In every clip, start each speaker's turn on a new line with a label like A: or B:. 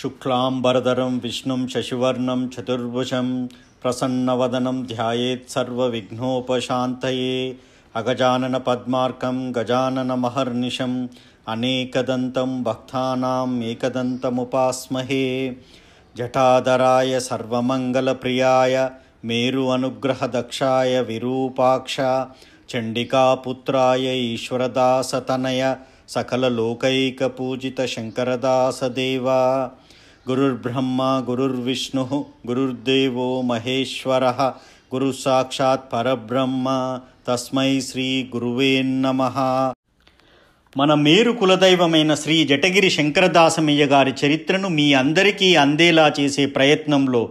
A: शुक्लाम्बरधरं विष्णुं शशिवर्णं चतुर्भुजं प्रसन्नवदनं ध्यायेत् सर्वविघ्नोपशान्तये अगजाननपद्मार्कं गजाननमहर्निशम् अनेकदन्तं भक्तानाम् एकदन्तमुपास्महे जटादराय सर्वमङ्गलप्रियाय मेरु अनुग्रहदक्षाय विरूपाक्ष चण्डिकापुत्राय ईश्वरदासतनय పూజిత शङ्करदासदेवा గురుర్బ్రహ్మ गुरुर्विष्णुः గురుర్దేవో మహేశ్వర గురుసాక్షాత్ పరబ్రహ్మ తస్మై శ్రీ గురువే నమ మన మేరు కులదైవమైన శ్రీ జటగిరి శంకరదాసమయ్య గారి చరిత్రను మీ అందరికీ అందేలా చేసే ప్రయత్నంలో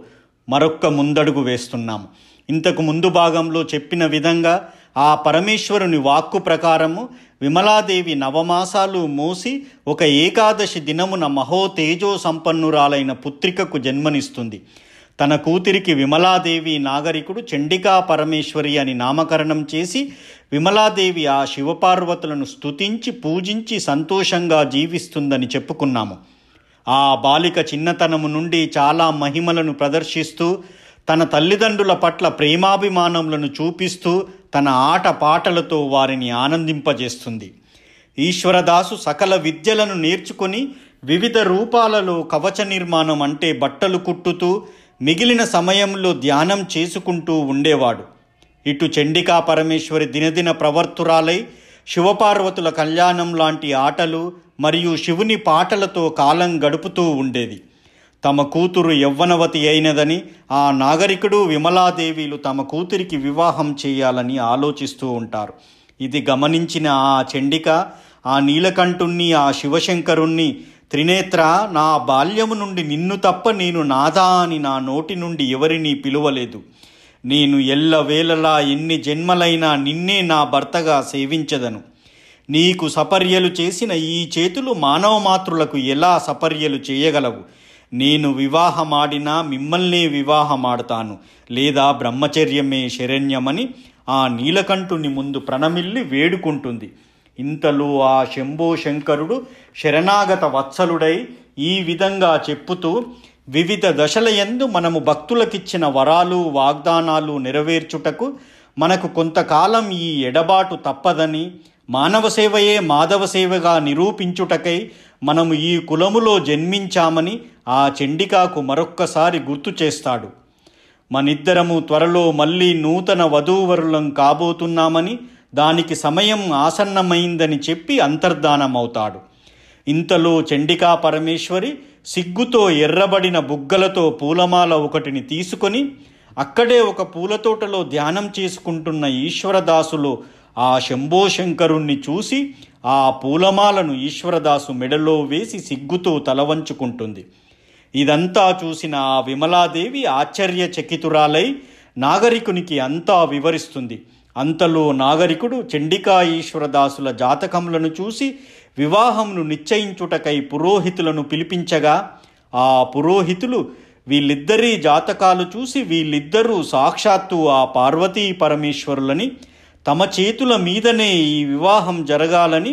A: మరొక్క ముందడుగు వేస్తున్నాము ఇంతకు ముందు భాగంలో చెప్పిన విధంగా ఆ పరమేశ్వరుని వాక్కు ప్రకారము విమలాదేవి నవమాసాలు మోసి ఒక ఏకాదశి దినమున మహో తేజో సంపన్నురాలైన పుత్రికకు జన్మనిస్తుంది తన కూతురికి విమలాదేవి నాగరికుడు చండికా పరమేశ్వరి అని నామకరణం చేసి విమలాదేవి ఆ శివపార్వతులను స్తుతించి పూజించి సంతోషంగా జీవిస్తుందని చెప్పుకున్నాము ఆ బాలిక చిన్నతనము నుండి చాలా మహిమలను ప్రదర్శిస్తూ తన తల్లిదండ్రుల పట్ల ప్రేమాభిమానములను చూపిస్తూ తన ఆట పాటలతో వారిని ఆనందింపజేస్తుంది ఈశ్వరదాసు సకల విద్యలను నేర్చుకొని వివిధ రూపాలలో కవచ నిర్మాణం అంటే బట్టలు కుట్టుతూ మిగిలిన సమయంలో ధ్యానం చేసుకుంటూ ఉండేవాడు ఇటు చండికా పరమేశ్వరి దినదిన ప్రవర్తురాలై శివపార్వతుల కళ్యాణం లాంటి ఆటలు మరియు శివుని పాటలతో కాలం గడుపుతూ ఉండేది తమ కూతురు యవ్వనవతి అయినదని ఆ నాగరికుడు విమలాదేవిలు తమ కూతురికి వివాహం చేయాలని ఆలోచిస్తూ ఉంటారు ఇది గమనించిన ఆ చండిక ఆ నీలకంఠుణ్ణి ఆ శివశంకరుణ్ణి త్రినేత్ర నా బాల్యము నుండి నిన్ను తప్ప నేను నాదా అని నా నోటి నుండి ఎవరినీ పిలువలేదు నేను ఎల్లవేళలా ఎన్ని జన్మలైనా నిన్నే నా భర్తగా సేవించదను నీకు సపర్యలు చేసిన ఈ చేతులు మానవ మాతృలకు ఎలా సపర్యలు చేయగలవు నేను వివాహమాడినా మిమ్మల్ని వివాహమాడతాను లేదా బ్రహ్మచర్యమే శరణ్యమని ఆ నీలకంఠుని ముందు ప్రణమిల్లి వేడుకుంటుంది ఇంతలో ఆ శంభో శంకరుడు శరణాగత వత్సలుడై ఈ విధంగా చెప్పుతూ వివిధ దశలయందు మనము భక్తులకిచ్చిన వరాలు వాగ్దానాలు నెరవేర్చుటకు మనకు కొంతకాలం ఈ ఎడబాటు తప్పదని మానవ సేవయే మాధవ సేవగా నిరూపించుటకై మనము ఈ కులములో జన్మించామని ఆ చండికాకు మరొక్కసారి గుర్తు చేస్తాడు మనిద్దరము త్వరలో మళ్ళీ నూతన వధూవరులం కాబోతున్నామని దానికి సమయం ఆసన్నమైందని చెప్పి అంతర్ధానమవుతాడు ఇంతలో చండికా పరమేశ్వరి సిగ్గుతో ఎర్రబడిన బుగ్గలతో పూలమాల ఒకటిని తీసుకొని అక్కడే ఒక పూలతోటలో ధ్యానం చేసుకుంటున్న ఈశ్వరదాసులో ఆ శంభోశంకరుణ్ణి చూసి ఆ పూలమాలను ఈశ్వరదాసు మెడలో వేసి సిగ్గుతో తలవంచుకుంటుంది ఇదంతా చూసిన ఆ విమలాదేవి ఆశ్చర్యచకితురాలై నాగరికునికి అంతా వివరిస్తుంది అంతలో నాగరికుడు చండికా ఈశ్వరదాసుల జాతకములను చూసి వివాహమును నిశ్చయించుటకై పురోహితులను పిలిపించగా ఆ పురోహితులు వీళ్ళిద్దరి జాతకాలు చూసి వీళ్ళిద్దరూ సాక్షాత్తు ఆ పార్వతీ పరమేశ్వరులని తమ చేతుల మీదనే ఈ వివాహం జరగాలని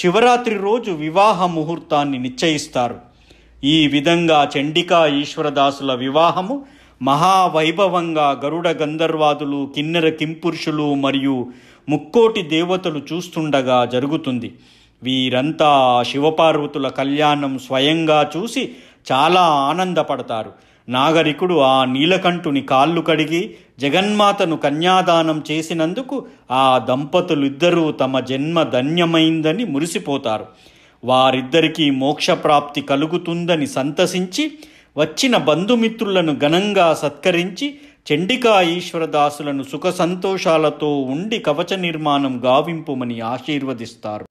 A: శివరాత్రి రోజు వివాహ ముహూర్తాన్ని నిశ్చయిస్తారు ఈ విధంగా చండికా ఈశ్వరదాసుల వివాహము మహావైభవంగా గరుడ గంధర్వాదులు కిన్నెర కింపురుషులు మరియు ముక్కోటి దేవతలు చూస్తుండగా జరుగుతుంది వీరంతా శివపార్వతుల కళ్యాణం స్వయంగా చూసి చాలా ఆనందపడతారు నాగరికుడు ఆ నీలకంఠుని కాళ్ళు కడిగి జగన్మాతను కన్యాదానం చేసినందుకు ఆ దంపతులిద్దరూ తమ జన్మ ధన్యమైందని మురిసిపోతారు వారిద్దరికీ మోక్షప్రాప్తి కలుగుతుందని సంతసించి వచ్చిన బంధుమిత్రులను ఘనంగా సత్కరించి చండికా ఈశ్వరదాసులను సుఖ సంతోషాలతో ఉండి కవచ నిర్మాణం గావింపుమని ఆశీర్వదిస్తారు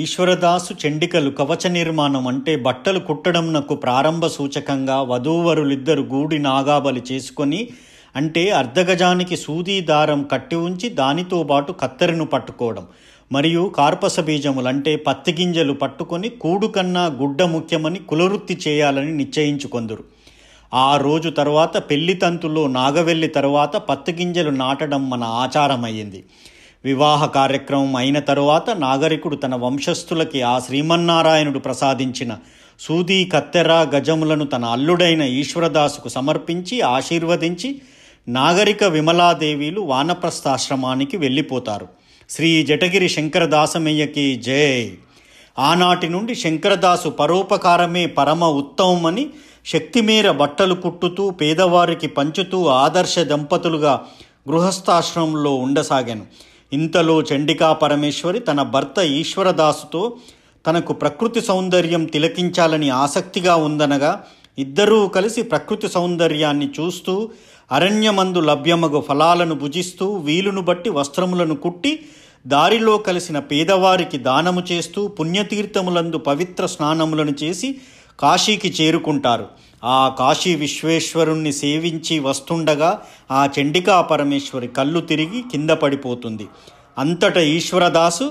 A: ఈశ్వరదాసు చెండికలు కవచ నిర్మాణం అంటే బట్టలు కుట్టడంనకు ప్రారంభ సూచకంగా వధూవరులిద్దరు గూడి నాగాబలి చేసుకొని అంటే అర్ధగజానికి సూదీ దారం కట్టి ఉంచి దానితో పాటు కత్తెరను పట్టుకోవడం మరియు కార్పస బీజములు అంటే పత్తి గింజలు పట్టుకొని కూడు కన్నా గుడ్డ ముఖ్యమని కులవృత్తి చేయాలని నిశ్చయించుకొందరు ఆ రోజు తర్వాత పెళ్లి తంతులో నాగవెల్లి తర్వాత పత్తి గింజలు నాటడం మన ఆచారమయ్యింది వివాహ కార్యక్రమం అయిన తరువాత నాగరికుడు తన వంశస్థులకి ఆ శ్రీమన్నారాయణుడు ప్రసాదించిన సూది కత్తెర గజములను తన అల్లుడైన ఈశ్వరదాసుకు సమర్పించి ఆశీర్వదించి నాగరిక విమలాదేవీలు వానప్రస్థాశ్రమానికి వెళ్ళిపోతారు శ్రీ జటగిరి శంకరదాసమయ్యకి జయ ఆనాటి నుండి శంకరదాసు పరోపకారమే పరమ ఉత్తమమని శక్తిమేర బట్టలు కుట్టుతూ పేదవారికి పంచుతూ ఆదర్శ దంపతులుగా గృహస్థాశ్రమంలో ఉండసాగాను ఇంతలో చండికా పరమేశ్వరి తన భర్త ఈశ్వరదాసుతో తనకు ప్రకృతి సౌందర్యం తిలకించాలని ఆసక్తిగా ఉందనగా ఇద్దరూ కలిసి ప్రకృతి సౌందర్యాన్ని చూస్తూ అరణ్యమందు లభ్యమగు ఫలాలను భుజిస్తూ వీలును బట్టి వస్త్రములను కుట్టి దారిలో కలిసిన పేదవారికి దానము చేస్తూ పుణ్యతీర్థములందు పవిత్ర స్నానములను చేసి కాశీకి చేరుకుంటారు ఆ కాశీ విశ్వేశ్వరుణ్ణి సేవించి వస్తుండగా ఆ చండికా పరమేశ్వరి కళ్ళు తిరిగి కింద పడిపోతుంది అంతట ఈశ్వరదాసు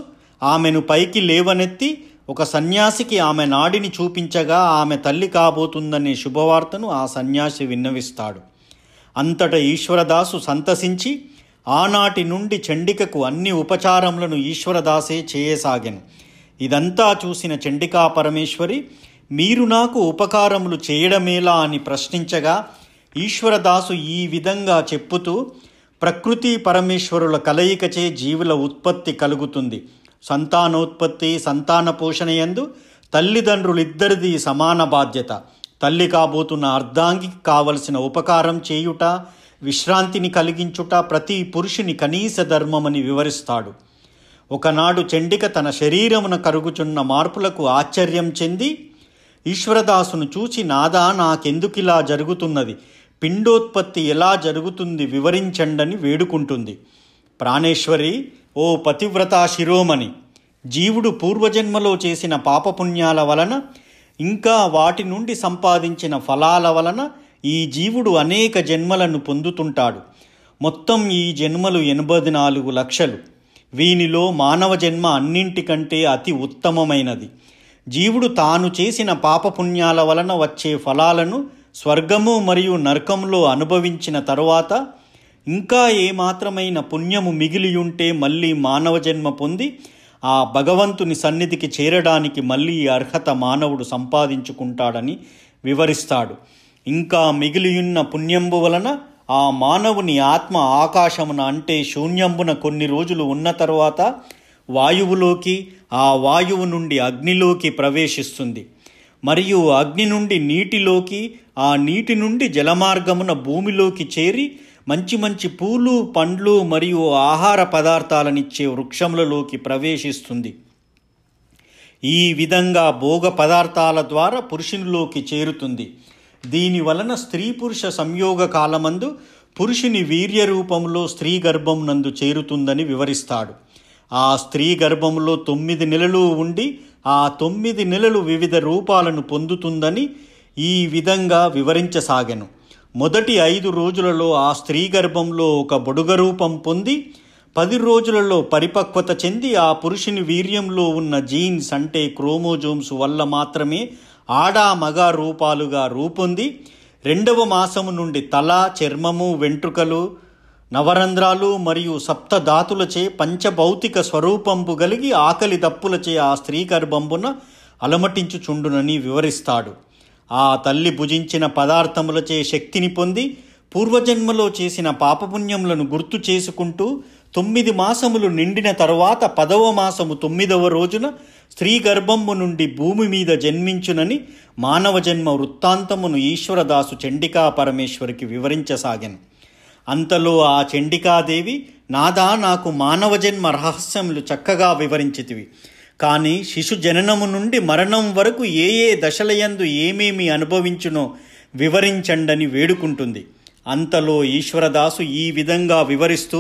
A: ఆమెను పైకి లేవనెత్తి ఒక సన్యాసికి ఆమె నాడిని చూపించగా ఆమె తల్లి కాబోతుందనే శుభవార్తను ఆ సన్యాసి విన్నవిస్తాడు అంతట ఈశ్వరదాసు సంతసించి ఆనాటి నుండి చండికకు అన్ని ఉపచారములను ఈశ్వరదాసే చేయసాగాను ఇదంతా చూసిన చండికా పరమేశ్వరి మీరు నాకు ఉపకారములు చేయడమేలా అని ప్రశ్నించగా ఈశ్వరదాసు ఈ విధంగా చెప్పుతూ ప్రకృతి పరమేశ్వరుల కలయికచే జీవుల ఉత్పత్తి కలుగుతుంది సంతానోత్పత్తి సంతాన పోషణ ఎందు తల్లిదండ్రులిద్దరిది సమాన బాధ్యత తల్లి కాబోతున్న అర్ధాంగికి కావలసిన ఉపకారం చేయుట విశ్రాంతిని కలిగించుట ప్రతి పురుషుని కనీస ధర్మమని వివరిస్తాడు ఒకనాడు చండిక తన శరీరమున కరుగుచున్న మార్పులకు ఆశ్చర్యం చెంది ఈశ్వరదాసును చూసి నాదా నాకెందుకిలా జరుగుతున్నది పిండోత్పత్తి ఎలా జరుగుతుంది వివరించండని వేడుకుంటుంది ప్రాణేశ్వరి ఓ పతివ్రతా శిరోమణి జీవుడు పూర్వజన్మలో చేసిన పాపపుణ్యాల వలన ఇంకా వాటి నుండి సంపాదించిన ఫలాల వలన ఈ జీవుడు అనేక జన్మలను పొందుతుంటాడు మొత్తం ఈ జన్మలు ఎనభై నాలుగు లక్షలు వీనిలో మానవ జన్మ అన్నింటికంటే అతి ఉత్తమమైనది జీవుడు తాను చేసిన పాపపుణ్యాల వలన వచ్చే ఫలాలను స్వర్గము మరియు నరకంలో అనుభవించిన తరువాత ఇంకా ఏమాత్రమైన పుణ్యము మిగిలియుంటే మళ్ళీ మానవ జన్మ పొంది ఆ భగవంతుని సన్నిధికి చేరడానికి మళ్ళీ అర్హత మానవుడు సంపాదించుకుంటాడని వివరిస్తాడు ఇంకా మిగిలియున్న పుణ్యంబు వలన ఆ మానవుని ఆత్మ ఆకాశమున అంటే శూన్యంబున కొన్ని రోజులు ఉన్న తర్వాత వాయువులోకి ఆ వాయువు నుండి అగ్నిలోకి ప్రవేశిస్తుంది మరియు అగ్ని నుండి నీటిలోకి ఆ నీటి నుండి జలమార్గమున భూమిలోకి చేరి మంచి మంచి పూలు పండ్లు మరియు ఆహార పదార్థాలనిచ్చే వృక్షములలోకి ప్రవేశిస్తుంది ఈ విధంగా భోగ పదార్థాల ద్వారా పురుషునిలోకి చేరుతుంది దీని వలన స్త్రీ పురుష సంయోగ కాలమందు పురుషుని వీర్య రూపంలో స్త్రీ గర్భం నందు చేరుతుందని వివరిస్తాడు ఆ స్త్రీ గర్భంలో తొమ్మిది నెలలు ఉండి ఆ తొమ్మిది నెలలు వివిధ రూపాలను పొందుతుందని ఈ విధంగా వివరించసాగాను మొదటి ఐదు రోజులలో ఆ స్త్రీ గర్భంలో ఒక బొడుగ రూపం పొంది పది రోజులలో పరిపక్వత చెంది ఆ పురుషుని వీర్యంలో ఉన్న జీన్స్ అంటే క్రోమోజోమ్స్ వల్ల మాత్రమే ఆడా మగ రూపాలుగా రూపొంది రెండవ మాసము నుండి తల చర్మము వెంట్రుకలు నవరంధ్రాలు మరియు సప్తధాతులచే పంచభౌతిక స్వరూపంపు కలిగి ఆకలి దప్పులచే ఆ స్త్రీ గర్భంబున అలమటించుచుండునని వివరిస్తాడు ఆ తల్లి భుజించిన పదార్థములచే శక్తిని పొంది పూర్వజన్మలో చేసిన పాపపుణ్యములను గుర్తు చేసుకుంటూ తొమ్మిది మాసములు నిండిన తరువాత పదవ మాసము తొమ్మిదవ రోజున స్త్రీ గర్భము నుండి భూమి మీద జన్మించునని మానవ జన్మ వృత్తాంతమును ఈశ్వరదాసు చండికా పరమేశ్వరికి వివరించసాగాను అంతలో ఆ చండికాదేవి నాదా నాకు మానవ జన్మ రహస్యములు చక్కగా వివరించితివి కానీ శిశు జననము నుండి మరణం వరకు ఏ ఏ దశలయందు ఏమేమి అనుభవించునో వివరించండని వేడుకుంటుంది అంతలో ఈశ్వరదాసు ఈ విధంగా వివరిస్తూ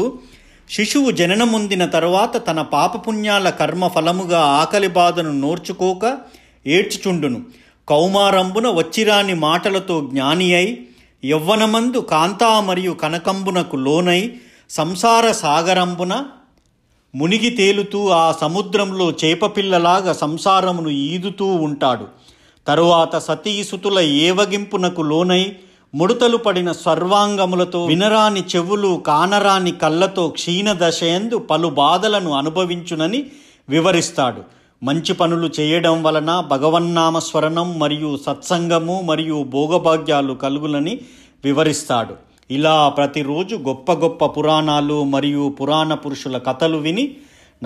A: శిశువు జననముందిన తరువాత తన పాపపుణ్యాల కర్మ ఫలముగా ఆకలి బాధను నోర్చుకోక ఏడ్చుచుండును కౌమారంబున వచ్చిరాని మాటలతో జ్ఞాని అయి యవ్వనమందు కాంతా మరియు కనకంబునకు లోనై సంసార సాగరంబున మునిగి తేలుతూ ఆ సముద్రంలో చేపపిల్లలాగా సంసారమును ఈదుతూ ఉంటాడు తరువాత సతీసుతుల ఏవగింపునకు లోనై ముడతలు పడిన సర్వాంగములతో వినరాని చెవులు కానరాని కళ్ళతో క్షీణదశయందు పలు బాధలను అనుభవించునని వివరిస్తాడు మంచి పనులు చేయడం వలన భగవన్నామ స్వరణం మరియు సత్సంగము మరియు భోగభాగ్యాలు కలుగులని వివరిస్తాడు ఇలా ప్రతిరోజు గొప్ప గొప్ప పురాణాలు మరియు పురాణ పురుషుల కథలు విని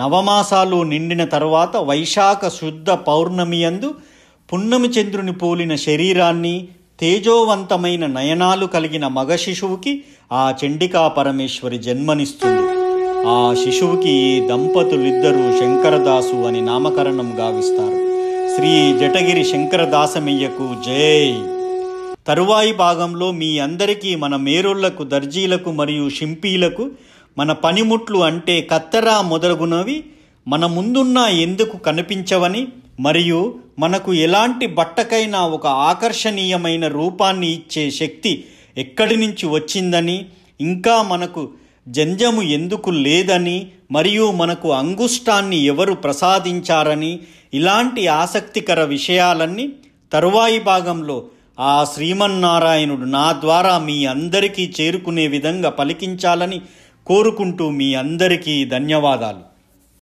A: నవమాసాలు నిండిన తరువాత వైశాఖ శుద్ధ పౌర్ణమి అందు పున్నమి చంద్రుని పోలిన శరీరాన్ని తేజోవంతమైన నయనాలు కలిగిన మగ శిశువుకి ఆ చండికా పరమేశ్వరి జన్మనిస్తుంది ఆ శిశువుకి ఈ దంపతులిద్దరూ శంకరదాసు అని నామకరణం గావిస్తారు శ్రీ జటగిరి శంకరదాసమయ్యకు జై తరువాయి భాగంలో మీ అందరికీ మన మేరుళ్లకు దర్జీలకు మరియు షింపీలకు మన పనిముట్లు అంటే కత్తెర మొదలగునవి మన ముందున్న ఎందుకు కనిపించవని మరియు మనకు ఎలాంటి బట్టకైనా ఒక ఆకర్షణీయమైన రూపాన్ని ఇచ్చే శక్తి ఎక్కడి నుంచి వచ్చిందని ఇంకా మనకు జంజము ఎందుకు లేదని మరియు మనకు అంగుష్టాన్ని ఎవరు ప్రసాదించారని ఇలాంటి ఆసక్తికర విషయాలన్నీ తరువాయి భాగంలో ఆ శ్రీమన్నారాయణుడు నా ద్వారా మీ అందరికీ చేరుకునే విధంగా పలికించాలని కోరుకుంటూ మీ అందరికీ ధన్యవాదాలు